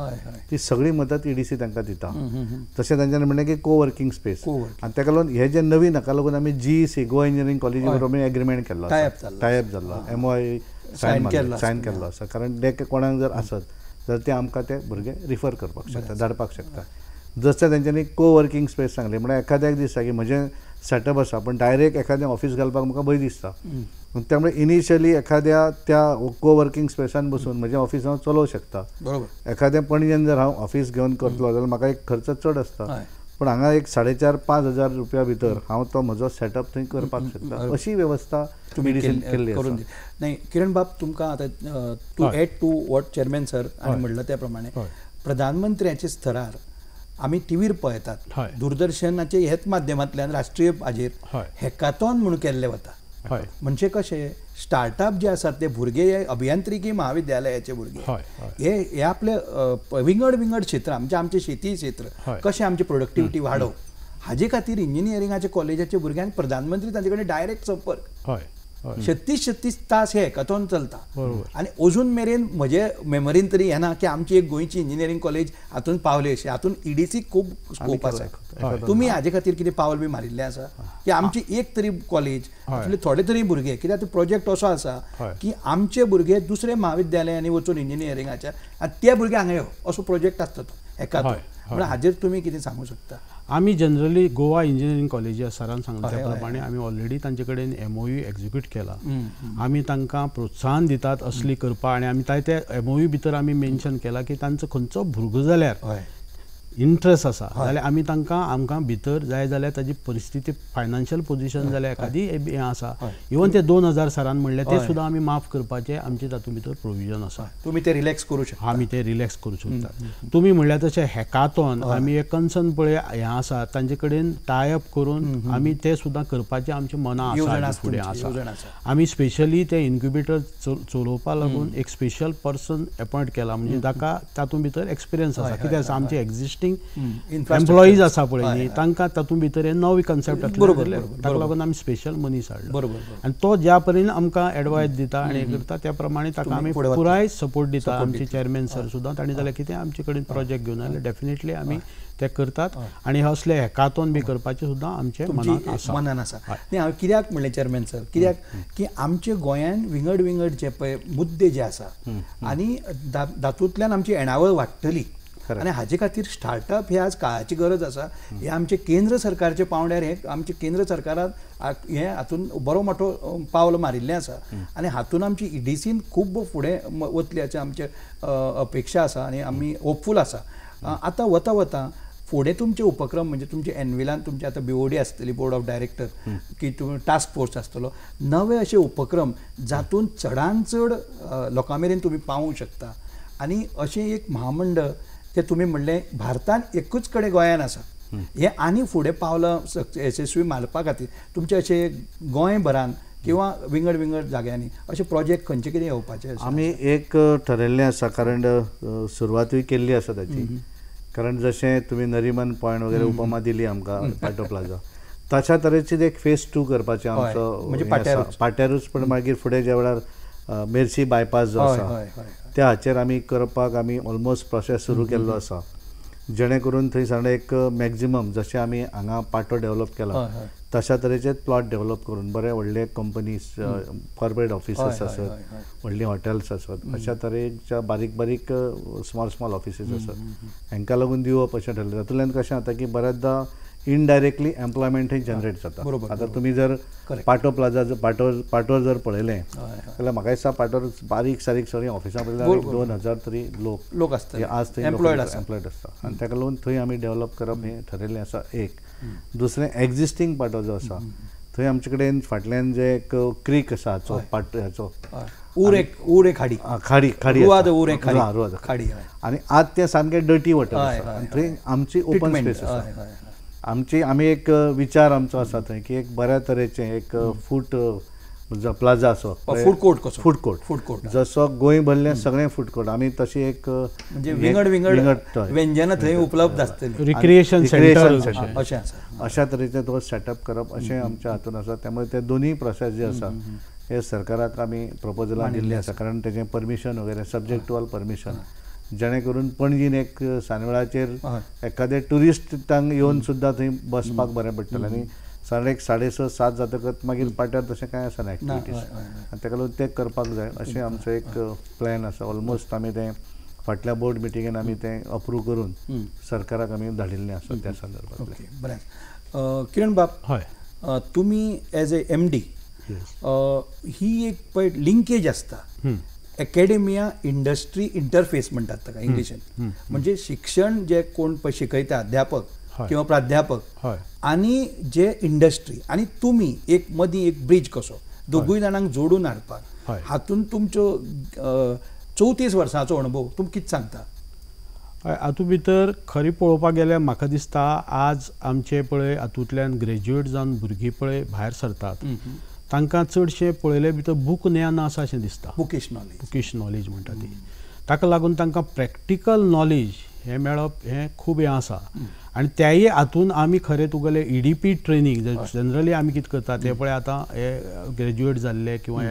ती सगळी मदत ईडीसी e तांकां दिता तशें तांच्यानी म्हणलें की को वर्किंग स्पेस आनी ताका लागून हे जे नवीन हाका लागून आमी सी गोवा इंजिनियरींग कॉलेजी बरोबर एग्रीमेंट केल्लो टायप जाल्लो आय सायन केल्लो सायन केल्लो आसा कारण डॅक कोणाक जर आसत जाल्यार ते आमकां ते भुरगे रिफर करपाक शकता धाडपाक शकता जसं तेंच्यांनी को वर्किंग स्पेस सांगली म्हणजे एखाद्याक दिसता की म्हजें सेटअप आसा पण डायरेक्ट एखादें ऑफिस घालपाक म्हाका भंय दिसता त्यामुळे इनिशियली एखाद्या त्या को वर्किंग स्पेसान बसून म्हणजे ऑफिस हांव चलोवंक शकता एखाद्या पणजेन जर हांव ऑफिस घेवन करतलो जाल्यार म्हाका एक खर्च चड आसता पण हांगा एक साडे चार पांच हजार रुपया भितर हांव तो म्हजो सेटअप थंय करपाक शकता अशी वेवस्था मेडिसीन केल्ली करून नाही किरण बाब तुमकां आतां to add to what chairman sir हांवें म्हणलें त्या प्रमाणे प्रधानमंत्र्याचे स्थरार आमी टीव्हीर पळयतात दूरदर्शनाचे हेच माध्यमांतल्यान राष्ट्रीय हाजेर हॅकाथॉन म्हणून केल्ले वता म्हणजे कशें स्टार्टअप जे आसात ते भुरगे अभियांत्रिकी महाविद्यालयाचे भुरगे हे हे आपले विंगड विंगड क्षेत्र म्हणजे आमचे शेती क्षेत्र कसे आमची प्रोडक्टिव्हिटी वाढव हाजे खातीर इंजिनियरिंगाच्या कॉलेजाच्या भुरग्यांक प्रधानमंत्री तांचे कडेन डायरेक्ट संपर्क छत्तीस छत्तीस तास हे हॅकाथॉन चलता आणि अजून मेरेन म्हजे मेमरीन तरी येना की आमची एक गोयची इंजिनियरिंग कॉलेज हातून पावले अशी हातून ईडीसी खूप स्कोप आसा तुम्ही हाजे खातीर कितें पावल बी मारिल्ले आसा की आमची एक तरी कॉलेज थोडे तरी भुरगे कित्याक प्रोजेक्ट असो आसा की आमचे भुरगे दुसरे महाविद्यालयांनी वचून इंजिनियरिंगाच्या आनी ते भुरगे हांगा असो प्रोजेक्ट असतो तो हॅकाथॉन म्हणून हाजेर तुमी कितें सांगूंक शकता आमी जनरली गोवा इंजिनिअरिंग कॉलेज या सरान सांगल्या आम्ही आमी ऑलरेडी तांचे कडेन एम ओ यू एक्झिक्यूट केला आम्ही तांकां प्रोत्साहन दितात असली करपा आणि आमी त्या ते एम ओ यू भितर आमी मेन्शन केला की तांचो खंयचो भुरगो जाल्यार इंट्रस्ट असा जाल्यार आमी तांकां आमकां भितर जाय जाल्यार ताजी परिस्थिती फायनान्शियल पोझिशन जाल्यार एखादी हें आसा इवन ते दोन हजार सरान म्हणलें ते सुद्दां आमी माफ करपाचे आमचे तातूंत भितर प्रोविजन आसा तुमी ते रिलॅक्स करू शकता आमी ते रिलॅक्स करू शकता तुमी म्हणल्यार तशें हॅकाथॉन आमी हे कन्सर्न पळय हें आसा तांचे कडेन टायअप करून आमी ते सुद्दां करपाचें आमचे मना फुडें आसा आमी स्पेशली ते इन्क्युबेटर चलोवपा लागून एक स्पेशल पर्सन अपॉयंट केला म्हणजे ताका तातूंत भितर एक्सपिरियन्स आसा कितें आसा आमचे एक्झिस्टिंग थिंग एम्प्लॉईज आसा पळय न्ही तांकां तातूंत भितर नवे कन्सेप्ट बरोबर ताका लागून आमी स्पेशल मनीस हाडलो बरोबर आनी तो ज्या परीन आमकां एडवायस दिता आनी करता त्या प्रमाणे ताका आमी पुराय सपोर्ट दिता आमचे चेअरमॅन सर सुद्दां ताणें जाल्यार कितें आमचे कडेन प्रोजेक्ट घेवन आयले डेफिनेटली आमी ते करतात आणि असले हॅकाथॉन बी करपाचे सुद्धा आमचे मनान आसा न्ही हांव कित्याक म्हणलें चेअरमॅन सर कित्याक की आमचे गोंयान विंगड विंगड जे पळय मुद्दे जे आसा आनी तातूंतल्यान आमची येणावळ वाडटली आणि हाजे खातीर स्टार्टअप हे आज काळाची गरज आसा हे आमचे केंद्र सरकारचे पावण्यार हे आमचे केंद्र सरकारान हे हातून बरो मोठो पावल मारिल्लें आसा आनी हातूंत आमची सीन खूब फुडें वतली हाची आमचे अपेक्षा आसा आनी आमी होपफूल आसा आतां वता वता फुडें तुमचे उपक्रम म्हणजे तुमचे एनविलान तुमचे आतां बीओडी आसतली बोर्ड ऑफ डायरेक्टर की तुम्ही टास्क फोर्स आसतलो नवे असे उपक्रम जातून चडान चड लोकां मेरेन तुम्ही पावूंक शकता आनी अशें एक महामंडळ ते तुम्ही म्हणलें भारतांत एकूच कडेन गोंयान आसा हें आनी फुडें पावलं यशस्वी मारपा खातीर तुमचे अशें गोंयभरान किंवा विंगड विंगड जाग्यांनी असे प्रोजेक्ट खंयचे कितें येवपाचे आमी एक ठरयल्लें आसा कारण सुरवातूय केल्ली आसा ताची कारण जशें तुमी नरिमन पॉयंट वगैरे उपमा दिली आमकां पाटो प्लाझा तशा तरेचे एक फेज टू करपाचे आमचो म्हणजे पाट्यारूच पण मागीर फुडें ज्या वेळार मेर्सी बायपास जो आसा त्या हाचेर आमी करपाक आमी ऑलमोस्ट प्रोसेस सुरू केल्लो आसा जेणे करून सांगले एक मॅक्झिमम जशें आमी हांगा पाटो डेव्हलप केला तशा तरेचे प्लॉट डेव्हलप करून बरे व्हडले कंपनीज कॉर्पोरेट ऑफिसीस आसत व्हडली हॉटेल्स आसत अशा तरेच्या बारीक बारीक स्मॉल स्मॉल ऑफिसीस आसत हांकां लागून दिवप अशें ठरलें तातूंतल्यान कशें जाता की बऱ्याचदा इनडायरेक्टली एम्प्लॉयमेंटही जनरेट जाता आता तुम्ही जर पाटो प्लाझा जर पाटो पाटोर जर पळयलें जाल्यार म्हाका दिसता पाटोर बारीक सारीक सगळीं ऑफिसां दोन हजार तरी लोक लोक आसता आज थंय एम्प्लॉयड एम्प्लॉयड आसता आनी ताका लागून थंय आमी डेवलप करप हें ठरयलें आसा एक दुसरें एग्जिस्टींग पाटो जो आसा थंय आमचे कडेन फाटल्यान जे एक क्रीक आसा हाचो पाट हाचो उरेक उरे खाडी खाडी खाडी उरे खाडी आनी आज तें सामकें डटी वॉटर थंय आमची ओपन स्पेस आसा आमची आम्ही एक विचार आमचो असा थंय की एक बऱ्या तरेचे एक फूट प्लाझा असो फूड कोर्ट म्हणजे कसो फूड कोर्ट फूड कोर्ट जसो गोंय भरले सगळें फूड कोर्ट आम्ही तशी एक म्हणजे विंगड विंगड व्यंजना थंय उपलब्ध असतील रिक्रिएशन सेंटर अशा तरेचे तो सेटअप करप असे आमच्या हातून असा त्यामुळे ते दोन्ही प्रोसेस जे असा हे सरकाराक आम्ही प्रपोजल दिल्ले आसा कारण त्याचे परमिशन वगैरे सब्जेक्ट टू ऑल परमिशन जेणे करून पणजीन एक सांजवेळाचेर एखादे टुरिस्टांक येवन सुद्दां थंय बसपाक बरें पडटलें आनी एक साडे स सात जातकच मागीर पाट्यार तशें कांय आसना एक्टिविटीज आनी ताका लागून तें करपाक जाय अशें आमचो एक प्लॅन आसा ऑलमोस्ट आमी तें फाटल्या बोर्ड मिटिंगेन आमी तें अप्रूव करून सरकाराक आमी धाडिल्लें आसा त्या संदर्भात बरें किरण बाब हय तुमी एज ए एम डी ही एक पळय लिंकेज आसता एकेडेमिया इंडस्ट्री इंटरफेस म्हणतात का इंग्लिश म्हणजे शिक्षण जे कोण शिकयता अध्यापक किंवा प्राध्यापक आणि जे इंडस्ट्री आणि तुम्ही एक मदीं एक ब्रिज कसो दोगूय जाणांक जोडून हाडपाक हातून तुमच्यो चौतीस वर्सांचो अणभव तुम्ही कितें सांगता हातूंत भितर खरी पळोवपाक गेल्यार म्हाका दिसता आज आमचे पळय हातूंतल्यान ग्रेज्युएट जावन भुरगीं पळय भायर सरतात तांकां चडशें पळयले भितर बूक ज्ञान आसा अशें दिसता बुकीश नॉलेज बुकीश नॉलेज म्हणटा ती ताका लागून तांकां प्रॅक्टिकल नॉलेज हें मेळप हें खूब हें आसा आनी त्याही हातून आमी खरें तुगेलें E D P training generally आमी कितें करता तें पळय आतां हे ग्रेज्युएट जाल्ले किंवा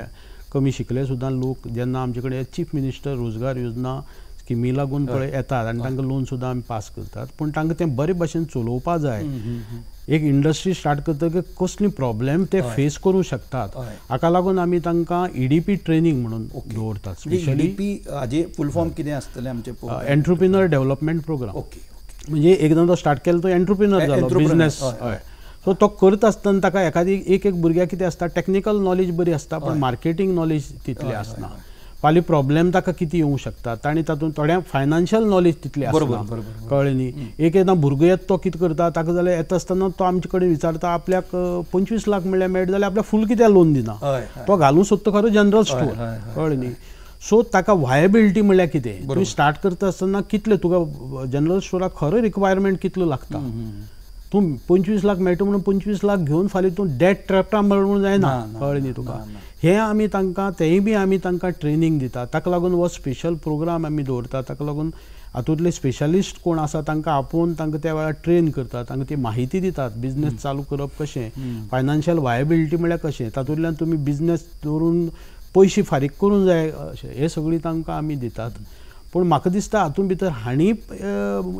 कमी शिकले सुद्दां लोक जेन्ना आमचे कडेन चीफ मिनिस्टर रोजगार योजना स्किमी लागून पळय येतात आनी तांकां लोन सुद्दां आमी पास करतात पूण तांकां तें बरे भाशेन चलोवपा जाय एक इंडस्ट्री स्टार्ट करतकच कसली प्रॉब्लेम ते फेस करू शकतात हाका लागून आमी तांकां ईडीपी ट्रेनिंग म्हणून दवरतात स्पेशली हाजे फूल फॉर्म कितें आसतलें आमचे एंटरप्रिनर डेव्हलपमेंट प्रोग्राम ओके म्हणजे एकदा तो स्टार्ट केला तो एंटरप्रिनर झाला बिझनेस सो तो करत आसतना ताका एखादी एक एक भुरग्याक कितें आसता टेक्निकल नॉलेज बरी असता पण मार्केटिंग नॉलेज तितले आसना पाली प्रॉब्लेम ताका किती येऊ शकतात आणि तातूंत थोड्यांक फायनान्शियल नॉलेज तितले कळले कळ्ळें न्ही एक एकदा भुरगो येत तो कितें करता ताका जाल्यार येता आसतना तो आमचे कडेन विचारता आपल्याक पंचवीस लाख म्हळ्यार मेळटा जाल्यार आपल्याक फूल कित्याक लोन दिना तो घालूंक सोदता खरो जनरल स्टोर कळ्ळें न्ही सो ताका वायबिलिटी म्हळ्यार कितें तुमी स्टार्ट करता आसतना कितले तुका जनरल स्टोराक खरो रिक्वायरमेंट कितलो लागता तूं पंचवीस लाख मेळटा म्हणून पंचवीस लाख घेवन फाल्यां तूं डेट ट्रॅप्टा म्हणून जायना कळ्ळें न्ही तुका हे आम्ही तांकां तेंय बी आमी तांकां ट्रेनींग दिता ताका लागून हो स्पेशल प्रोग्राम आमी दवरता ताका लागून हातूंतले स्पेशलिस्ट कोण आसा तांकां आपोवन तांकां त्या वेळार ट्रेन करतात तांकां ती माहिती दितात बिझनेस चालू करप कशें फायनान्शियल वायबिलिटी म्हळ्यार कशें तातूंतल्यान तुमी बिझनेस दवरून पयशे फारीक करूंक जाय अशें हे सगळी तांकां आमी दितात पण म्हाका दिसता हातूंत भितर हांणी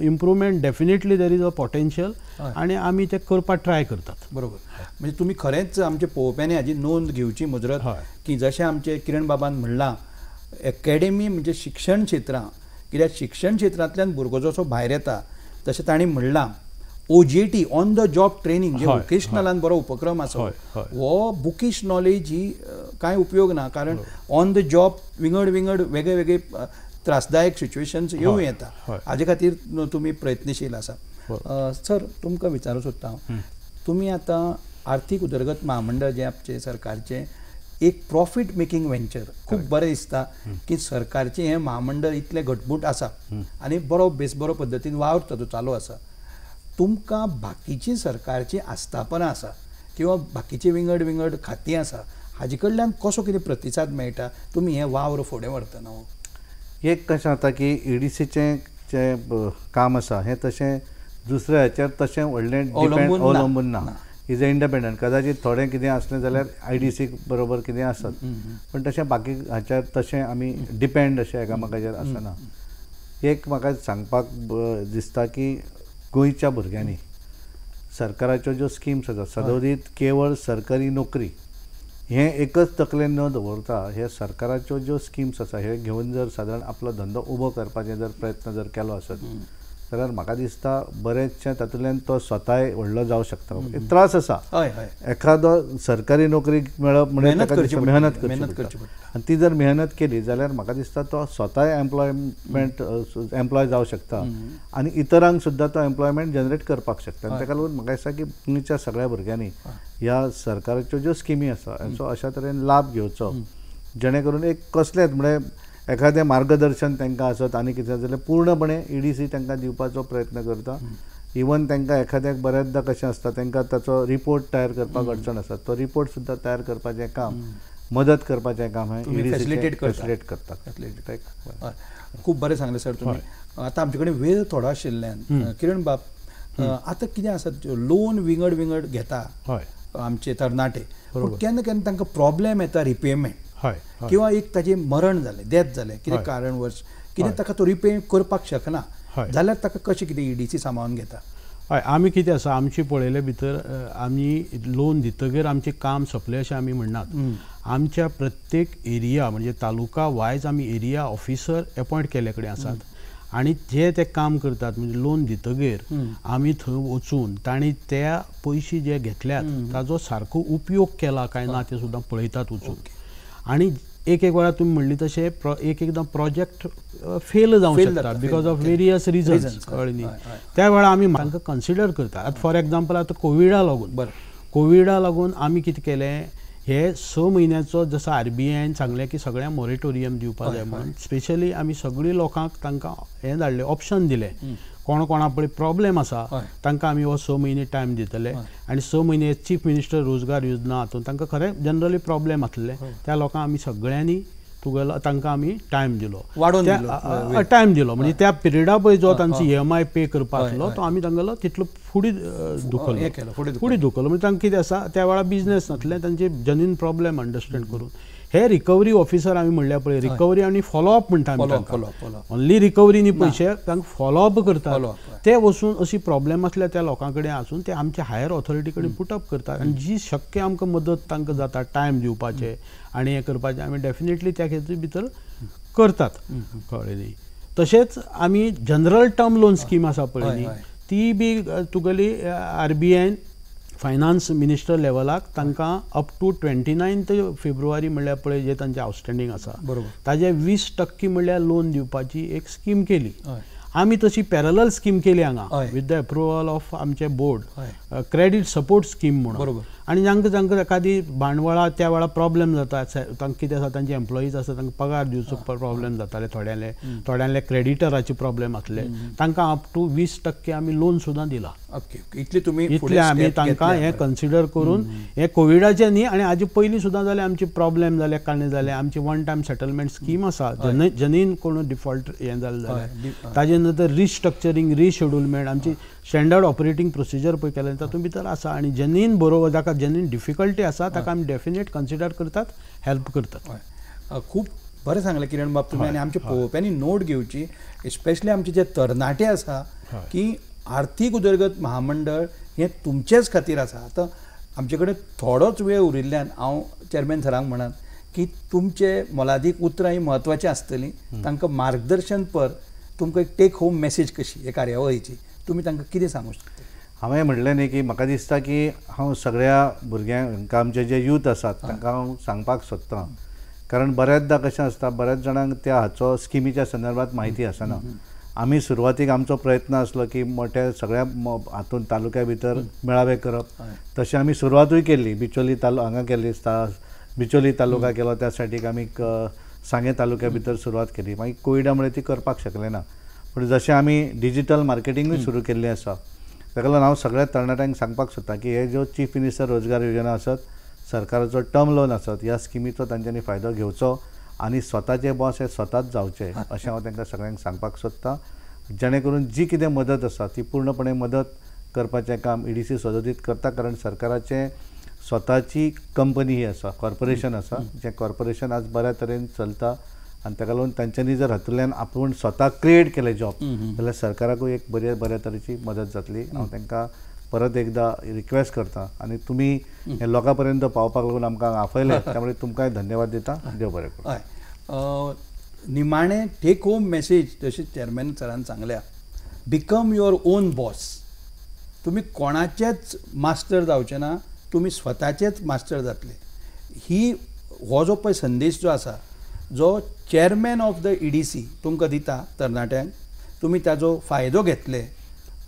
improvement definitely there is a potential आणि आम्ही ते करपाक ट्राय करतात बरोबर म्हणजे तुम्ही खरेंच आमचे पळोवप्यांनी हाजी नोंद घेवची मुजरत की जसे आमचे किरण बाबान म्हणलां एकेडमी म्हणजे शिक्षण क्षेत्रां कित्याक शिक्षण क्षेत्रातल्या भुरगो जसो भायर येता तशें तांणी म्हणलां O J T on the job training जे वोकेशनलान बरो उपक्रम आसा हो बुकीश नॉलेज ही कांय उपयोग ना कारण ऑन द जॉब विंगड विंगड वेगळे वेगळे त्रासदायक सिच्युएशन येऊ येता हाजे खातीर तुम्ही प्रयत्नशील आसा सर तुमकां विचारूं सोदता हांव तुमी आतां आर्थीक उदरगत महामंडळ जे आमचे सरकारचे एक प्रॉफीट मेकिंग वेंचर खूब बरें दिसता की सरकारचें हें महामंडळ इतलें घटमूट आसा आनी बरो बेस बरो पद्दतीन वावर तो चालू आसा तुमकां बाकीची सरकारचीं आस्थापनां आसा किंवा बाकीची विंगड विंगड खातीं आसा हाजे कडल्यान कसो कितें प्रतिसाद मेळटा तुमी हें वावर फुडें व्हरतना एक कशें जाता की सीचें e जें काम आसा हें तशें दुसऱ्या हाचेर तशें व्हडलें डिपेंड अवलंबून ना इज अ इंडिपेंडंट कदाचित थोडें कितें आसलें जाल्यार आय डी सी बरोबर कितें आसत पूण तशें बाकी हाच्यार तशें आमी डिपेंड अशें एकामेकाचेर आसना एक म्हाका सांगपाक दिसता की गोंयच्या भुरग्यांनी सरकाराच्यो ज्यो स्किम्स आसात सदोदीत केवळ सरकारी नोकरी हे एकच तकलेन न दवरता हे सरकाराच्यो ज्यो स्किम्स आसा हे घेऊन जर सादारण आपला धंदो उबो करपाचे जर प्रयत्न जर केलो आसत जाल्यार म्हाका दिसता बरेंचशें तातूंतल्यान तो स्वताय व्हडलो जावं शकता त्रास आसा हय एखादो सरकारी नोकरी मेळप म्हणजे मेहनत करची आनी ती जर मेहनत केली जाल्यार म्हाका दिसता तो स्वताय एम्प्लॉयमेंट एम्प्लॉय जावं शकता आनी इतरांक सुद्दां तो एम्प्लॉयमेंट जनरेट करपाक शकता ताका लागून म्हाका दिसता की पुणेच्या सगळ्या भुरग्यांनी ह्या सरकाराच्यो ज्यो स्किमी आसा हांचो अशा तरेन लाभ घेवचो जेणे करून एक कसलेंच म्हणजे एखादें मार्गदर्शन तांकां आसत आनी कितें म्हणजे जाल्यार पूर्णपणे इ e डी सी तांकां दिवपाचो प्रयत्न करता इवन तांकां एखाद्याक बऱ्याचदा कशें आसता तांकां ताचो रिपोर्ट तयार करपाक अडचण आसा तो रिपोर्ट सुद्दां तयार करपाचें काम मदत करपाचें काम फॅसिलिटेट e करता खूब बरें सांगलें सर तुमी आतां आमचे कडेन वेळ थोडो आशिल्ल्यान किरण बाब आतां कितें आसा लोन विंगड विंगड घेता आमचे तरणाटे केन्ना केन्ना तांकां प्रॉब्लेम येता रिपेमेंट किंवा एक ताजे मरण जालें डेथ जालें कितें कारण वर्ष कितें ताका तो रिपे करपाक शकना जाल्यार ताका कशें कितें ईडीसी e सांबाळून घेता हय आमी कितें आसा आमचे पळयले भितर आमी लोन दितकीर आमचें काम सोंपलें अशें आमी म्हणनात आमच्या प्रत्येक एरिया म्हणजे तालुका वायज आमी एरिया ऑफिसर अपॉयंट केले कडेन आसात आनी जे ते काम करतात म्हणजे लोन दितगीर आम्ही थंय वचून तांणी त्या पयशे जे घेतल्यात ताजो सारको उपयोग केला काय ना ते सुद्धा पळयतात वचून आणि एक एक वेळा तुम्ही म्हणली तसे एक एकदा प्रोजेक्ट फेल जाऊ शकतात बिकॉज ऑफ वेरियस रिजन्स कळ्ळें त्यावेळा त्या तांकां कन्सिडर करता आता फॉर एक्झाम्पल आता कोविडा लागून बरं कोविडा लागून आम्ही कितें केलें हे स म्हयन्याचो जसो आर बी आयन सांगलें की सगळ्यांक मॉरिटोरियम दिवपाक जाय म्हणून स्पेशली आमी सगळी लोकांक तांकां हें धाडलें ऑप्शन दिलें कोण कोणा पळय प्रॉब्लेम आसा तांकां आमी हो स म्हयने टायम दितले आनी स म्हयने चीफ मिनिस्टर रोजगार योजना हातूंत तांकां खरें जनरली प्रॉब्लेम आसले त्या लोकांक आमी सगळ्यांनी तुगेलो तांकां आमी टायम दिलो वाडोवन टायम दिलो म्हणजे त्या पिरियडा पळय जो तांचो ई एम आय पे करपाक आसलो तो आमी तांगेलो तितलो फुडें धुकलो फुडें धुकलो म्हणजे तांकां कितें आसा त्या वेळार बिझनेस नासलें तांचे जनीन प्रॉब्लेम अंडरस्टँड करून हे रिकवरी ऑफिसर आम्ही म्हणल्या पळय रिकवरी आणि फॉलोअप म्हणटा ओन्ली रिकवरी न्ही पयशे तांकां फॉलोअप करता ते वचून अशी प्रॉब्लेम असल्या त्या लोकां कडेन आसून ते आमच्या हायर ऑथॉरिटी कडेन पुटअप अप करतात आनी जी शक्य आमकां मदत तांकां जाता टायम दिवपाचे आनी हे करपाचें आमी डेफिनेटली त्या खेत्री भितर करतात कळ्ळें न्ही तशेंच आमी जनरल टर्म लोन स्कीम आसा पळय न्ही ती बी तुगेली आर बी आयन फायनान्स मिनिस्टर लेवलाक तांकां up to twenty ninth February म्हणल्यार पळय जे तांचे आवटस्टँडींग आसा बरोबर ताजे वीस टक्के म्हळ्यार लोन दिवपाची एक स्कीम केली आमी तशी पॅरलल स्कीम केली हांगा विथ द अप्रुवल ऑफ आमचे बोर्ड क्रेडीट सपोर्ट स्कीम म्हणून बरोबर आणि जांकां जांकां एखादी भांडवळा त्या वेळार प्रॉब्लेम जाता तांकां कितें आसा तांचे एम्प्लॉईज आसा तांकां पगार दिवचो प्रॉब्लेम जाताले थोड्यांले थोड्यांले क्रेडिटराचे प्रॉब्लेम आसले तांकां अप टू वीस टक्के आमी लोन सुद्दां दिला इतले तुमी इतले आमी तांकां हें कन्सिडर करून हें कोविडाचें न्ही आनी हाजे पयलीं सुद्दां जाले आमचे प्रॉब्लेम जाले काणी जाले आमची वन टायम सेटलमेंट स्कीम आसा जनीन कोण डिफॉल्ट हें जालें जाल्यार ताजे नंतर रिस्ट्रक्चरींग रिशेड्युलमेंट आमची स्टँडर्ड ऑपरेटिंग प्रोसिजर पळय केले तातूंत भितर आसा आनी जेन्युन बरोबर जाका जेन्युन डिफिकल्टी आसा ताका आमी डेफिनेट कन्सिडर करतात हेल्प करतात खूब बरें सांगलें किरण बाब तुमी आनी आमच्या पळोवप्यांनी नोट घेवची स्पेशली आमचे जे तरणाटे आसा की आर्थीक उदरगत महामंडळ हें तुमचेच खातीर आसा आतां आमचे कडेन थोडोच वेळ उरिल्ल्यान हांव चॅरमॅन सरांक म्हणात की तुमचे मोलादीक उतरां ही म्हत्वाची आसतलीं तांकां मार्गदर्शन पर तुमकां एक टेक होम मेसेज कशी हे कार्यावळीची तुम्ही त्यांना किती सांगू शकता हांवें म्हणलें न्ही की म्हाका दिसता की हांव सगळ्या भुरग्यांक आमचे जे यूथ आसात तांकां हांव सांगपाक सोदतां कारण बऱ्याचदा कशें आसता बऱ्याच जाणांक त्या हाचो स्किमीच्या संदर्भात म्हायती आसना आमी सुरवातीक आमचो प्रयत्न आसलो की मोठ्या सगळ्या हातून तालुक्या भितर मेळावे करप तशें आमी सुरवातूय केल्ली बिचोली तालु हांगा केल्ली बिचोली तालुका केलो त्या सायडीक आमी सांगे तालुक्या भितर सुरवात केली मागीर कोविडा मुळे ती करपाक शकले ना पण जसे आम्ही डिजिटल मार्केटिंगूय सुरू केले आसा ताका लागून हांव सगळ्या तरणाट्यांक सांगपाक सोदतां की हे ज्यो चीफ मिनिस्टर रोजगार योजना आसत सरकाराचो टर्म लोन आसत ह्या स्किमीचो तांच्यांनी फायदो घेवचो आनी स्वतःचे बॉस हे स्वताच जावचे अशें हांव तांकां सगळ्यांक सांगपाक सोदतां जेणे करून जी कितें मदत आसा ती पूर्णपणे मदत करपाचें काम ई e डी सी सदोदीत करता कारण सरकाराचें स्वताची कंपनी ही आसा कॉर्पोरेशन आसा जें कॉर्पोरेशन आज बऱ्या तरेन चलता आणि ताका लागून तांच्यांनी जर हातूंतल्यान आपूण स्वता क्रिएट केले जॉब जाल्यार सरकाराकूय एक बऱ्या बऱ्या तरेची मदत जातली हांव तांकां परत एकदा रिक्वेस्ट करता आणि तुम्ही हे लोकां पावपाक लागून आमकां आफयले त्यामुळे तुमकांय धन्यवाद देता देव बरें हय निमाणें टेक होम मेसेज जशी चॅरमॅन सरान सांगल्या बिकम युअर ओन बॉस तुम्ही कोणाचेच मास्टर जावचे ना तुम्ही स्वताचेच मास्टर जातले ही हो जो पळय संदेश जो आसा जो chairman of the E D C तुमकां दिता तरणाट्यांक तुमी ताजो फायदो घेतले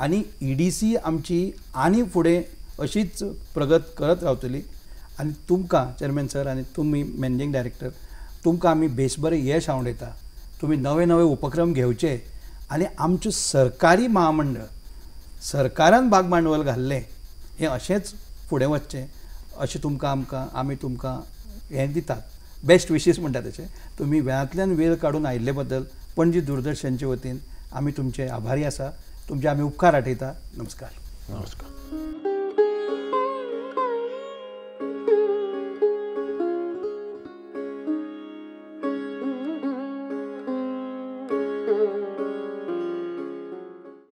आनी ई डी सी आमची आनी फुडें अशीच प्रगत करत रावतली आनी तुमकां चॅरमॅन सर आनी तुमी मॅनेजींग डायरेक्टर तुमकां आमी बेस बरें यश येता तुमी नवे नवे उपक्रम घेवचे आनी आमचे सरकारी महामंडळ सरकारान भाग भांडवल घाल्लें हें अशेंच फुडें वचचें अशें तुमकां आमकां आमी तुमकां हें दितात बेस्ट विशीस म्हणतात त्याचे तुम्ही वेळांतल्यान वेळ काढून आयिल्ले बद्दल पणजी दूरदर्शनच्या वतीन आम्ही तुमचे आभारी आसा तुमचे आमी उपकार आठयता नमस्कार नमस्कार